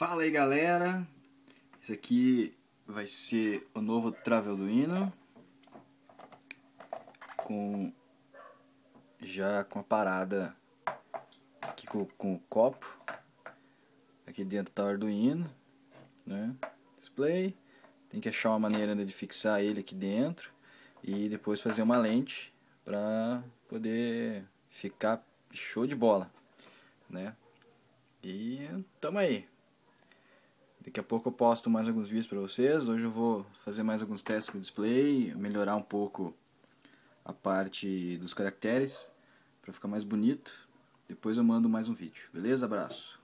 Fala aí galera, esse aqui vai ser o novo Travel Duino com já com a parada aqui com, com o copo aqui dentro tá o Arduino né? display tem que achar uma maneira de fixar ele aqui dentro e depois fazer uma lente para poder ficar show de bola né e tamo aí Daqui a pouco eu posto mais alguns vídeos para vocês. Hoje eu vou fazer mais alguns testes com o display, melhorar um pouco a parte dos caracteres para ficar mais bonito. Depois eu mando mais um vídeo. Beleza? Abraço.